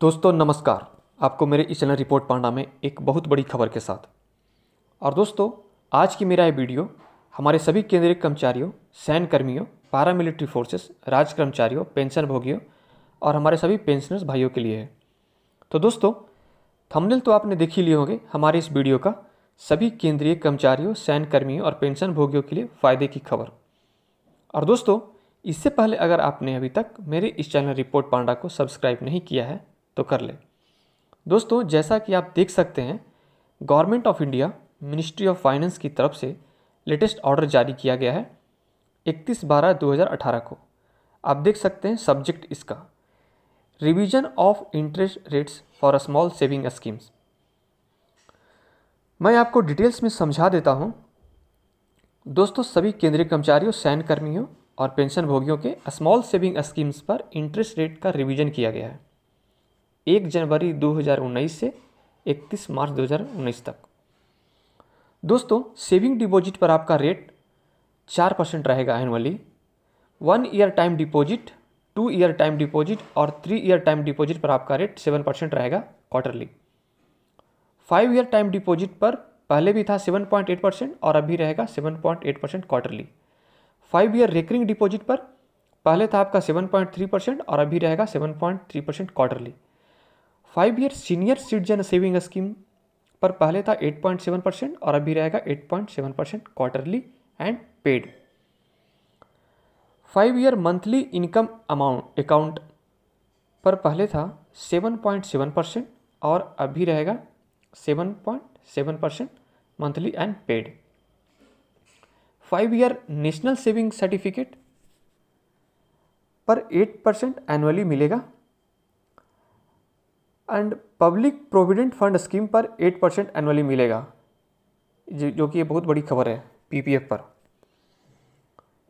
दोस्तों नमस्कार आपको मेरे इस चैनल रिपोर्ट पांडा में एक बहुत बड़ी खबर के साथ और दोस्तों आज की मेरा ये वीडियो हमारे सभी केंद्रीय कर्मचारियों सैन्य कर्मियों पैरामिलिट्री फोर्सेस राज्य कर्मचारियों पेंशन भोगियों और हमारे सभी पेंशनर्स भाइयों के लिए है तो दोस्तों थंबनेल तो आपने देख ही लिए होंगे हमारे इस वीडियो का सभी केंद्रीय कर्मचारियों सैन्य कर्मियों और पेंशन भोगियों के लिए फ़ायदे की खबर और दोस्तों इससे पहले अगर आपने अभी तक मेरे इस चैनल रिपोर्ट पांडा को सब्सक्राइब नहीं किया है तो कर लें दोस्तों जैसा कि आप देख सकते हैं government of India ministry of finance की तरफ से लेटेस्ट ऑर्डर जारी किया गया है 31 बारह 2018 को आप देख सकते हैं सब्जेक्ट इसका revision of interest rates for small saving schemes मैं आपको डिटेल्स में समझा देता हूँ दोस्तों सभी केंद्रीय कर्मचारियों सैन्य कर्मियों और पेंशन भोगियों के स्मॉल सेविंग स्कीम्स पर इंटरेस्ट रेट का रिवीजन किया गया है एक जनवरी 2019 से 31 मार्च 2019 तक दोस्तों सेविंग डिपॉजिट पर आपका रेट चार परसेंट रहेगा annually one year time deposit two year time deposit और थ्री ईयर टाइम डिपॉजिट पर आपका रेट सेवन परसेंट रहेगा quarterly five year time deposit पर पहले भी था सेवन पॉइंट एट परसेंट और अभी रहेगा seven point eight percent quarterly five year recurring deposit पर पहले था आपका सेवन पॉइंट थ्री परसेंट और अभी रहेगा seven point three percent quarterly five year senior citizen saving scheme पर पहले था 8.7 परसेंट और अभी रहेगा 8.7 percent quarterly and paid five year monthly income amount account पर पहले था 7.7 परसेंट और अभी रहेगा 7.7 percent monthly and paid five year national saving certificate पर 8 परसेंट एनुअली मिलेगा and public provident fund scheme पर एट परसेंट एनुअली मिलेगा जो कि ये बहुत बड़ी खबर है पीपीएफ पर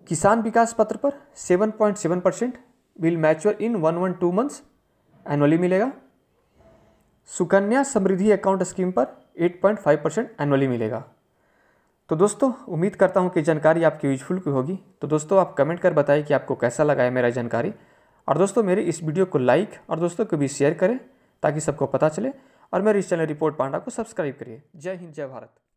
किसान विकास पत्र पर seven point seven percent will mature in one one two months annually मिलेगा सुकन्या समृद्धि अकाउंट स्कीम पर eight point five percent annually मिलेगा तो दोस्तों उम्मीद करता हूँ कि जानकारी आपकी यूजफुल की होगी तो दोस्तों आप कमेंट कर बताएं कि आपको कैसा लगा है मेरा जानकारी और दोस्तों मेरे इस वीडियो को लाइक और दोस्तों को भी शेयर करें ताकि सबको पता चले और मेरे इस चैनल रिपोर्ट पांडा को सब्सक्राइब करिए जय हिंद जय भारत